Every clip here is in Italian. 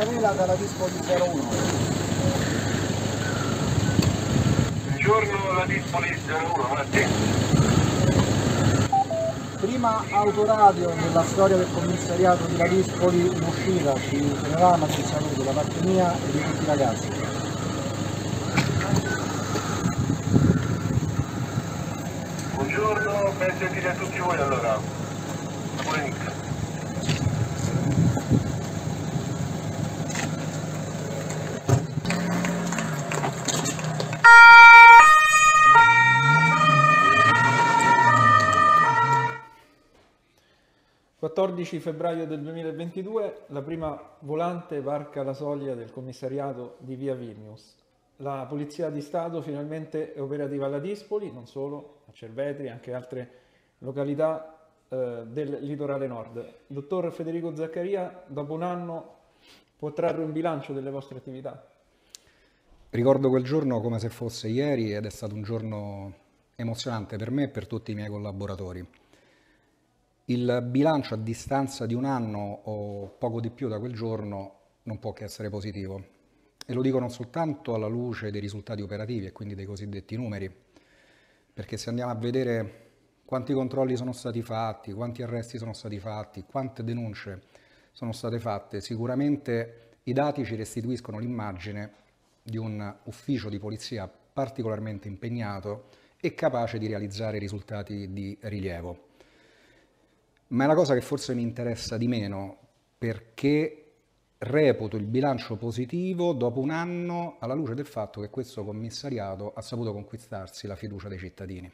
Campanella dalla Dispo di 01. Buongiorno, la Dispo di 01, Matti prima autoradio nella storia del commissariato di Ladispoli in uscita, ci segnalava ci saluto da parte mia e di tutti i ragazzi. Buongiorno, ben sentite a tutti voi allora. Buonissimo. 14 febbraio del 2022 la prima volante varca la soglia del commissariato di via Vilnius. La Polizia di Stato finalmente è operativa alla Dispoli, non solo, a Cervetri, anche altre località eh, del litorale nord. dottor Federico Zaccaria, dopo un anno, può trarre un bilancio delle vostre attività? Ricordo quel giorno come se fosse ieri ed è stato un giorno emozionante per me e per tutti i miei collaboratori. Il bilancio a distanza di un anno o poco di più da quel giorno non può che essere positivo e lo dico non soltanto alla luce dei risultati operativi e quindi dei cosiddetti numeri, perché se andiamo a vedere quanti controlli sono stati fatti, quanti arresti sono stati fatti, quante denunce sono state fatte, sicuramente i dati ci restituiscono l'immagine di un ufficio di polizia particolarmente impegnato e capace di realizzare risultati di rilievo ma è la cosa che forse mi interessa di meno perché reputo il bilancio positivo dopo un anno alla luce del fatto che questo commissariato ha saputo conquistarsi la fiducia dei cittadini.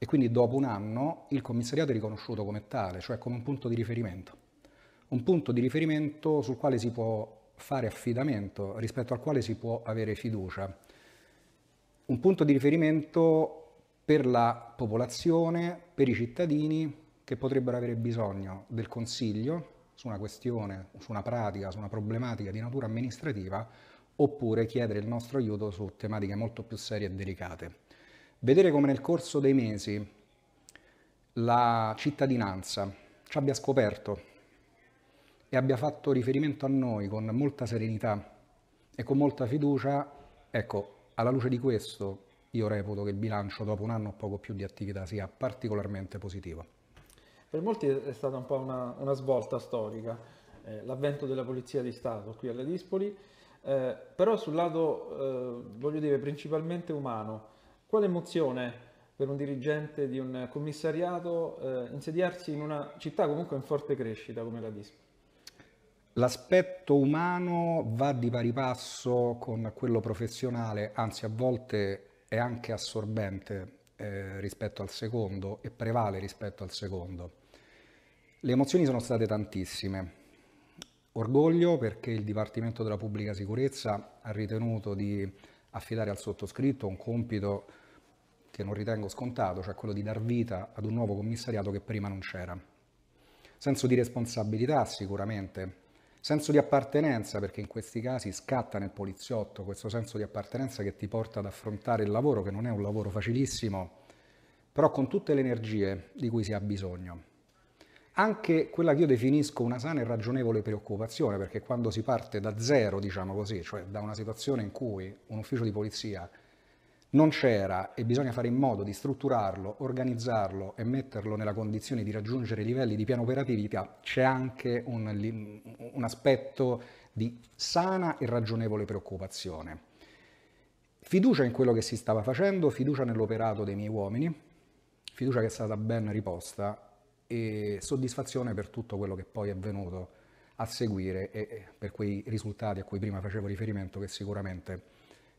E quindi dopo un anno il commissariato è riconosciuto come tale, cioè come un punto di riferimento. Un punto di riferimento sul quale si può fare affidamento, rispetto al quale si può avere fiducia. Un punto di riferimento per la popolazione, per i cittadini, che potrebbero avere bisogno del consiglio su una questione, su una pratica, su una problematica di natura amministrativa, oppure chiedere il nostro aiuto su tematiche molto più serie e delicate. Vedere come nel corso dei mesi la cittadinanza ci abbia scoperto e abbia fatto riferimento a noi con molta serenità e con molta fiducia, ecco, alla luce di questo io reputo che il bilancio dopo un anno o poco più di attività sia particolarmente positivo. Per molti è stata un po' una, una svolta storica, eh, l'avvento della Polizia di Stato qui alle Dispoli, eh, però sul lato, eh, voglio dire, principalmente umano, quale emozione per un dirigente di un commissariato eh, insediarsi in una città comunque in forte crescita come la Dispoli? L'aspetto umano va di pari passo con quello professionale, anzi a volte è anche assorbente eh, rispetto al secondo e prevale rispetto al secondo. Le emozioni sono state tantissime. Orgoglio perché il Dipartimento della Pubblica Sicurezza ha ritenuto di affidare al sottoscritto un compito che non ritengo scontato, cioè quello di dar vita ad un nuovo commissariato che prima non c'era. Senso di responsabilità sicuramente, Senso di appartenenza, perché in questi casi scatta nel poliziotto questo senso di appartenenza che ti porta ad affrontare il lavoro, che non è un lavoro facilissimo, però con tutte le energie di cui si ha bisogno. Anche quella che io definisco una sana e ragionevole preoccupazione, perché quando si parte da zero, diciamo così, cioè da una situazione in cui un ufficio di polizia non c'era e bisogna fare in modo di strutturarlo, organizzarlo e metterlo nella condizione di raggiungere livelli di piano operatività, c'è anche un, un aspetto di sana e ragionevole preoccupazione. Fiducia in quello che si stava facendo, fiducia nell'operato dei miei uomini, fiducia che è stata ben riposta e soddisfazione per tutto quello che poi è venuto a seguire e per quei risultati a cui prima facevo riferimento che sicuramente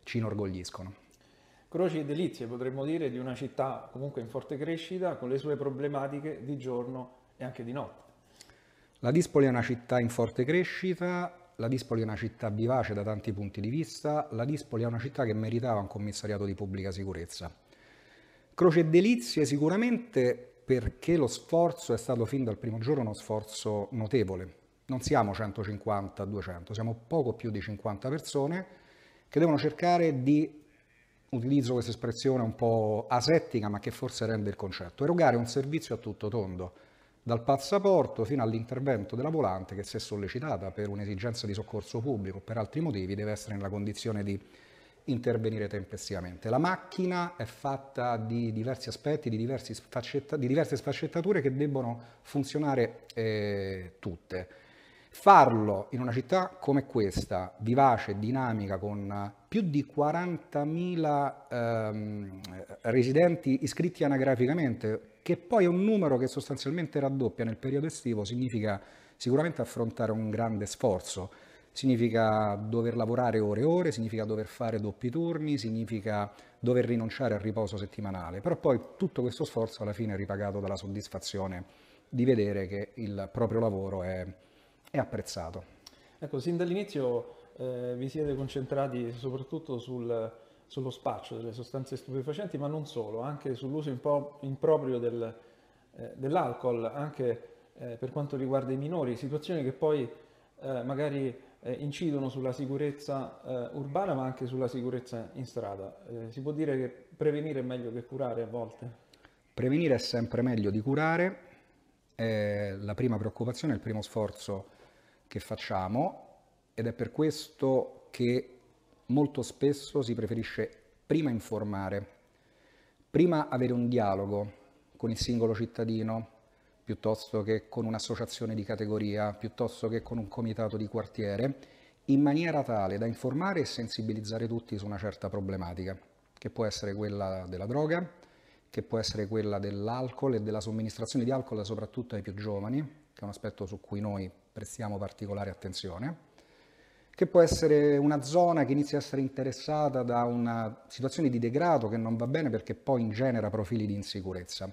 ci inorgogliscono croci e delizie potremmo dire di una città comunque in forte crescita con le sue problematiche di giorno e anche di notte. La Dispoli è una città in forte crescita, la Dispoli è una città vivace da tanti punti di vista, la Dispoli è una città che meritava un commissariato di pubblica sicurezza. Croce e delizie sicuramente perché lo sforzo è stato fin dal primo giorno uno sforzo notevole. Non siamo 150-200, siamo poco più di 50 persone che devono cercare di utilizzo questa espressione un po' asettica ma che forse rende il concetto, erogare un servizio a tutto tondo, dal passaporto fino all'intervento della volante che se sollecitata per un'esigenza di soccorso pubblico o per altri motivi deve essere nella condizione di intervenire tempestivamente. La macchina è fatta di diversi aspetti, di, diversi sfaccetta, di diverse sfaccettature che debbono funzionare eh, tutte. Farlo in una città come questa, vivace, dinamica, con più di 40.000 ehm, residenti iscritti anagraficamente, che poi è un numero che sostanzialmente raddoppia nel periodo estivo, significa sicuramente affrontare un grande sforzo, significa dover lavorare ore e ore, significa dover fare doppi turni, significa dover rinunciare al riposo settimanale, però poi tutto questo sforzo alla fine è ripagato dalla soddisfazione di vedere che il proprio lavoro è, è apprezzato. Ecco, sin dall'inizio eh, vi siete concentrati soprattutto sul, sullo spaccio delle sostanze stupefacenti, ma non solo, anche sull'uso improprio del, eh, dell'alcol, anche eh, per quanto riguarda i minori, situazioni che poi eh, magari eh, incidono sulla sicurezza eh, urbana, ma anche sulla sicurezza in strada. si può dire che prevenire è meglio che curare a volte? Prevenire è sempre meglio di curare, è la prima preoccupazione, il primo sforzo che facciamo ed è per questo che molto spesso si preferisce prima informare, prima avere un dialogo con il singolo cittadino, piuttosto che con un'associazione di categoria, piuttosto che con un comitato di quartiere, in maniera tale da informare e sensibilizzare tutti su una certa problematica, che può essere quella della droga, che può essere quella dell'alcol e della somministrazione di alcol soprattutto ai più giovani, che è un aspetto su cui noi prestiamo particolare attenzione, che può essere una zona che inizia a essere interessata da una situazione di degrado che non va bene perché poi ingenera profili di insicurezza.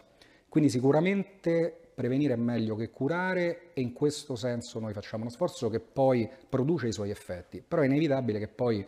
Quindi sicuramente prevenire è meglio che curare e in questo senso noi facciamo uno sforzo che poi produce i suoi effetti, però è inevitabile che poi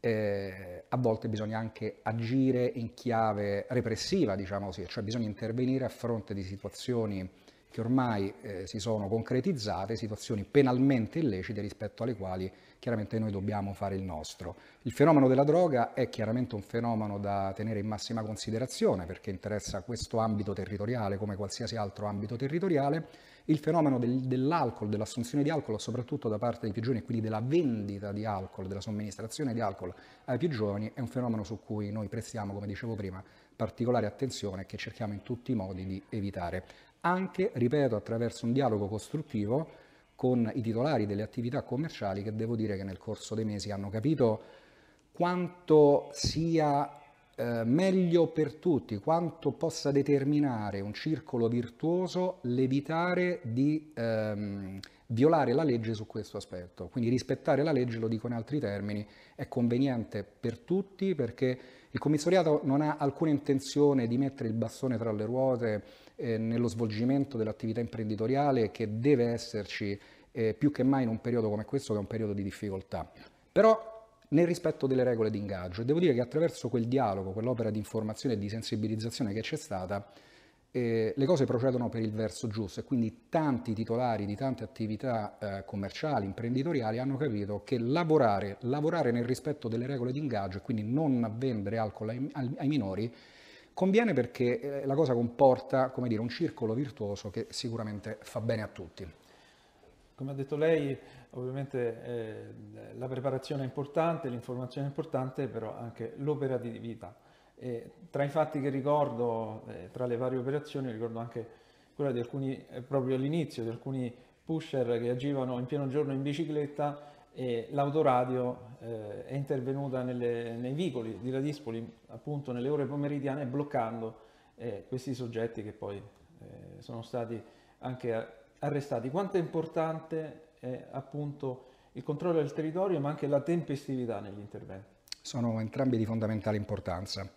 eh, a volte bisogna anche agire in chiave repressiva, diciamo così, cioè bisogna intervenire a fronte di situazioni che ormai eh, si sono concretizzate, situazioni penalmente illecite rispetto alle quali chiaramente noi dobbiamo fare il nostro. Il fenomeno della droga è chiaramente un fenomeno da tenere in massima considerazione perché interessa questo ambito territoriale come qualsiasi altro ambito territoriale. Il fenomeno del, dell'alcol, dell'assunzione di alcol, soprattutto da parte dei più giovani, quindi della vendita di alcol, della somministrazione di alcol ai più giovani, è un fenomeno su cui noi prestiamo, come dicevo prima, particolare attenzione e che cerchiamo in tutti i modi di evitare anche, ripeto, attraverso un dialogo costruttivo con i titolari delle attività commerciali che devo dire che nel corso dei mesi hanno capito quanto sia eh, meglio per tutti, quanto possa determinare un circolo virtuoso l'evitare di ehm, violare la legge su questo aspetto. Quindi rispettare la legge, lo dico in altri termini, è conveniente per tutti perché il commissariato non ha alcuna intenzione di mettere il bastone tra le ruote eh, nello svolgimento dell'attività imprenditoriale che deve esserci eh, più che mai in un periodo come questo che è un periodo di difficoltà. Però nel rispetto delle regole di ingaggio e devo dire che attraverso quel dialogo, quell'opera di informazione e di sensibilizzazione che c'è stata, eh, le cose procedono per il verso giusto e quindi tanti titolari di tante attività eh, commerciali, imprenditoriali hanno capito che lavorare, lavorare nel rispetto delle regole di ingaggio e quindi non vendere alcol ai, ai minori Conviene perché eh, la cosa comporta, come dire, un circolo virtuoso che sicuramente fa bene a tutti. Come ha detto lei, ovviamente eh, la preparazione è importante, l'informazione è importante, però anche l'operatività. E tra i fatti che ricordo, eh, tra le varie operazioni, ricordo anche quella di alcuni, eh, proprio all'inizio, di alcuni pusher che agivano in pieno giorno in bicicletta e l'autoradio eh, è intervenuta nelle, nei vicoli di Radispoli appunto nelle ore pomeridiane bloccando eh, questi soggetti che poi eh, sono stati anche arrestati. Quanto è importante appunto il controllo del territorio ma anche la tempestività negli interventi? Sono entrambi di fondamentale importanza.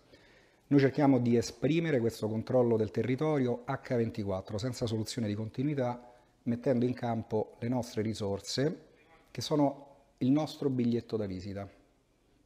Noi cerchiamo di esprimere questo controllo del territorio H24 senza soluzione di continuità mettendo in campo le nostre risorse che sono il nostro biglietto da visita,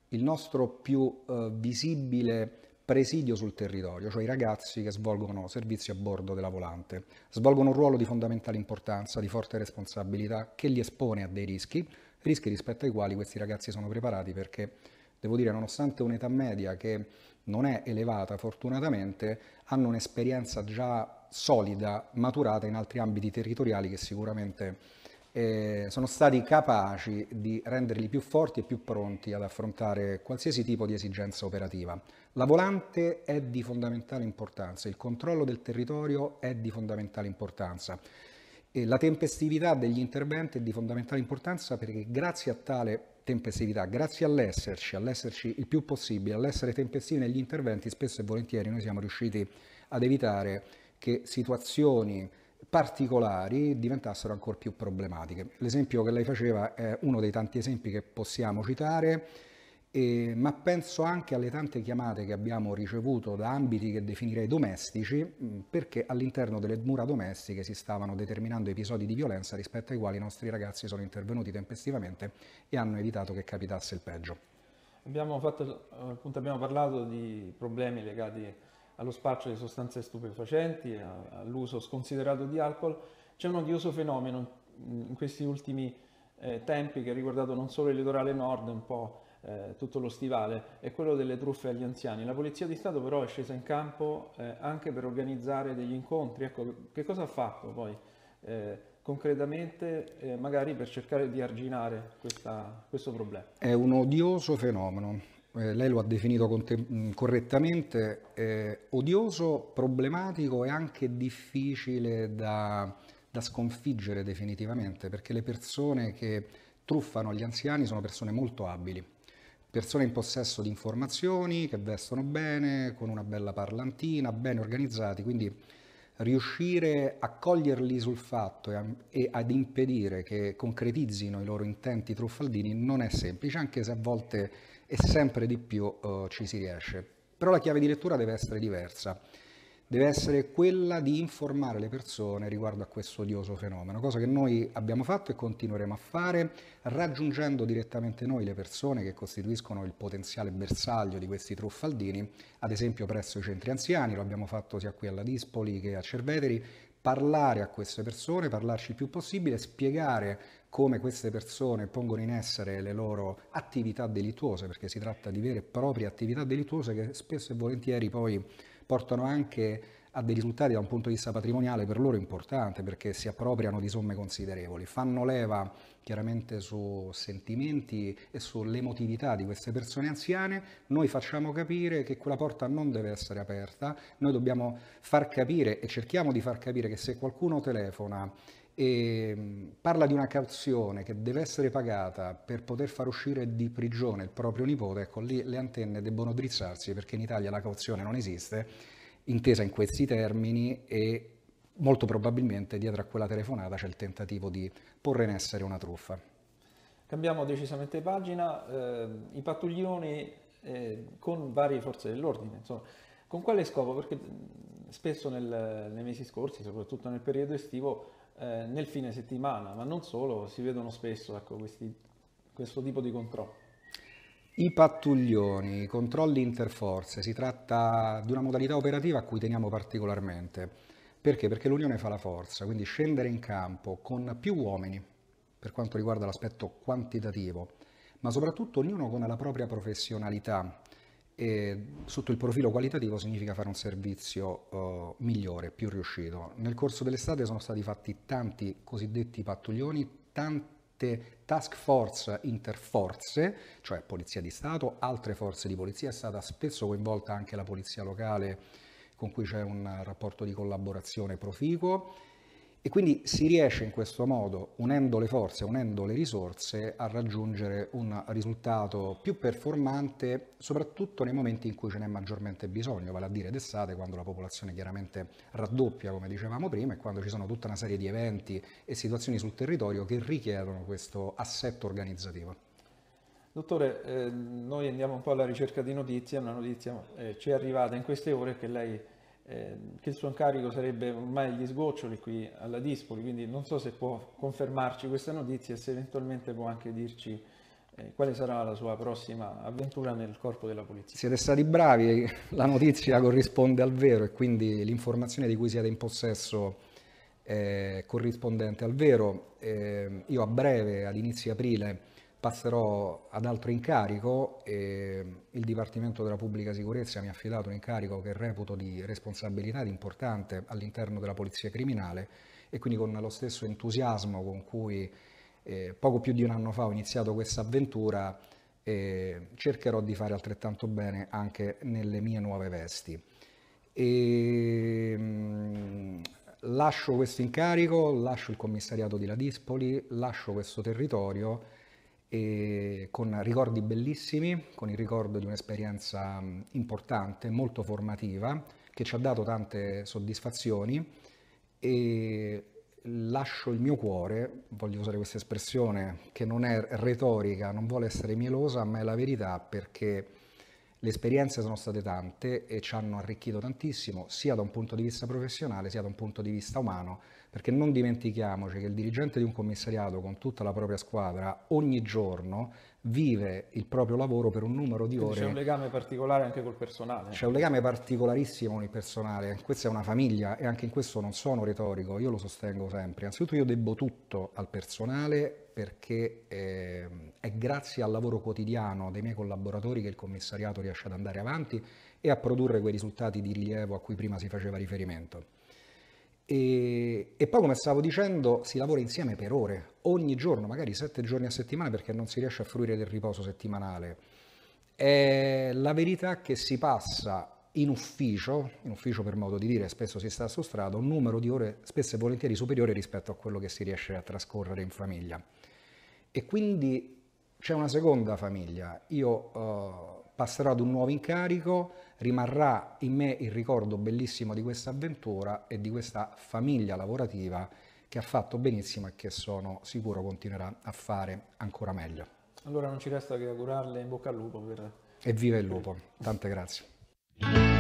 il nostro più eh, visibile presidio sul territorio, cioè i ragazzi che svolgono servizio a bordo della volante, svolgono un ruolo di fondamentale importanza, di forte responsabilità, che li espone a dei rischi, rischi rispetto ai quali questi ragazzi sono preparati perché, devo dire, nonostante un'età media che non è elevata fortunatamente, hanno un'esperienza già solida, maturata in altri ambiti territoriali che sicuramente eh, sono stati capaci di renderli più forti e più pronti ad affrontare qualsiasi tipo di esigenza operativa. La volante è di fondamentale importanza, il controllo del territorio è di fondamentale importanza. E la tempestività degli interventi è di fondamentale importanza perché grazie a tale tempestività, grazie all'esserci, all'esserci il più possibile, all'essere tempestivi negli interventi, spesso e volentieri noi siamo riusciti ad evitare che situazioni particolari diventassero ancora più problematiche. L'esempio che lei faceva è uno dei tanti esempi che possiamo citare, eh, ma penso anche alle tante chiamate che abbiamo ricevuto da ambiti che definirei domestici, perché all'interno delle mura domestiche si stavano determinando episodi di violenza rispetto ai quali i nostri ragazzi sono intervenuti tempestivamente e hanno evitato che capitasse il peggio. Abbiamo, fatto, appunto, abbiamo parlato di problemi legati a allo spaccio di sostanze stupefacenti, all'uso sconsiderato di alcol, c'è un odioso fenomeno in questi ultimi eh, tempi che ha riguardato non solo il litorale nord, un po' eh, tutto lo stivale, è quello delle truffe agli anziani. La Polizia di Stato però è scesa in campo eh, anche per organizzare degli incontri. Ecco, che cosa ha fatto poi? Eh, concretamente eh, magari per cercare di arginare questa, questo problema? È un odioso fenomeno eh, lei lo ha definito conte- mm, correttamente, eh, odioso, problematico e anche difficile da, da sconfiggere definitivamente, perché le persone che truffano gli anziani sono persone molto abili, persone in possesso di informazioni, che vestono bene, con una bella parlantina, ben organizzati, quindi riuscire a coglierli sul fatto e, a, e, ad impedire che concretizzino i loro intenti truffaldini non è semplice, anche se a volte e sempre di più uh, ci si riesce. Però la chiave di lettura deve essere diversa deve essere quella di informare le persone riguardo a questo odioso fenomeno, cosa che noi abbiamo fatto e continueremo a fare, raggiungendo direttamente noi le persone che costituiscono il potenziale bersaglio di questi truffaldini, ad esempio presso i centri anziani, lo abbiamo fatto sia qui alla Dispoli che a Cerveteri, parlare a queste persone, parlarci il più possibile, spiegare come queste persone pongono in essere le loro attività delittuose, perché si tratta di vere e proprie attività delittuose che spesso e volentieri poi portano anche a dei risultati da un punto di vista patrimoniale per loro importante perché si appropriano di somme considerevoli, fanno leva chiaramente su sentimenti e sull'emotività di queste persone anziane, noi facciamo capire che quella porta non deve essere aperta, noi dobbiamo far capire e cerchiamo di far capire che se qualcuno telefona e parla di una cauzione che deve essere pagata per poter far uscire di prigione il proprio nipote, ecco lì le antenne debbono drizzarsi perché in Italia la cauzione non esiste, intesa in questi termini e molto probabilmente dietro a quella telefonata c'è il tentativo di porre in essere una truffa. Cambiamo decisamente pagina, eh, i pattuglioni eh, con varie forze dell'ordine, insomma, con quale scopo? Perché spesso nel, nei mesi scorsi, soprattutto nel periodo estivo, eh, nel fine settimana, ma non solo, si vedono spesso ecco, questi, questo tipo di controlli. I pattuglioni, i controlli interforze, si tratta di una modalità operativa a cui teniamo particolarmente. Perché? Perché l'unione fa la forza, quindi scendere in campo con più uomini per quanto riguarda l'aspetto quantitativo, ma soprattutto ognuno con la propria professionalità, e sotto il profilo qualitativo significa fare un servizio uh, migliore, più riuscito. Nel corso dell'estate sono stati fatti tanti cosiddetti pattuglioni, tante task force interforze, cioè Polizia di Stato, altre forze di polizia, è stata spesso coinvolta anche la polizia locale con cui c'è un rapporto di collaborazione proficuo e quindi si riesce in questo modo, unendo le forze, unendo le risorse, a raggiungere un risultato più performante, soprattutto nei momenti in cui ce n'è maggiormente bisogno, vale a dire d'estate, quando la popolazione chiaramente raddoppia, come dicevamo prima, e quando ci sono tutta una serie di eventi e situazioni sul territorio che richiedono questo assetto organizzativo. Dottore, eh, noi andiamo un po' alla ricerca di notizie, una notizia eh, ci è arrivata in queste ore che lei che ehm, il suo incarico sarebbe ormai gli sgoccioli qui alla Dispoli, quindi non so se può confermarci questa notizia e se eventualmente può anche dirci eh, quale sarà la sua prossima avventura nel corpo della polizia. Siete stati bravi, la notizia corrisponde al vero e quindi l'informazione di cui siete in possesso è corrispondente al vero. Eh, io a breve, all'inizio aprile, passerò ad altro incarico e il Dipartimento della Pubblica Sicurezza mi ha affidato un incarico che reputo di responsabilità ed importante all'interno della Polizia Criminale e quindi con lo stesso entusiasmo con cui eh, poco più di un anno fa ho iniziato questa avventura eh, cercherò di fare altrettanto bene anche nelle mie nuove vesti. E, mh, mm, lascio questo incarico, lascio il commissariato di Ladispoli, lascio questo territorio e con ricordi bellissimi, con il ricordo di un'esperienza importante, molto formativa, che ci ha dato tante soddisfazioni e lascio il mio cuore, voglio usare questa espressione che non è retorica, non vuole essere mielosa, ma è la verità perché le esperienze sono state tante e ci hanno arricchito tantissimo, sia da un punto di vista professionale, sia da un punto di vista umano, perché non dimentichiamoci che il dirigente di un commissariato con tutta la propria squadra ogni giorno vive il proprio lavoro per un numero di ore. C'è un legame particolare anche col personale. C'è un legame particolarissimo con il personale, questa è una famiglia e anche in questo non sono retorico, io lo sostengo sempre. Anzitutto io debbo tutto al personale perché eh, è grazie al lavoro quotidiano dei miei collaboratori che il commissariato riesce ad andare avanti e a produrre quei risultati di rilievo a cui prima si faceva riferimento. E, e, poi, come stavo dicendo, si lavora insieme per ore, ogni giorno, magari sette giorni a settimana, perché non si riesce a fruire del riposo settimanale. È la verità che si passa in ufficio, in ufficio per modo di dire, spesso si sta su strada, un numero di ore spesso e volentieri superiore rispetto a quello che si riesce a trascorrere in famiglia e quindi c'è una seconda famiglia. Io uh, passerò ad un nuovo incarico, rimarrà in me il ricordo bellissimo di questa avventura e di questa famiglia lavorativa che ha fatto benissimo e che sono sicuro continuerà a fare ancora meglio. Allora non ci resta che augurarle in bocca al lupo per... E viva il lupo, tante grazie.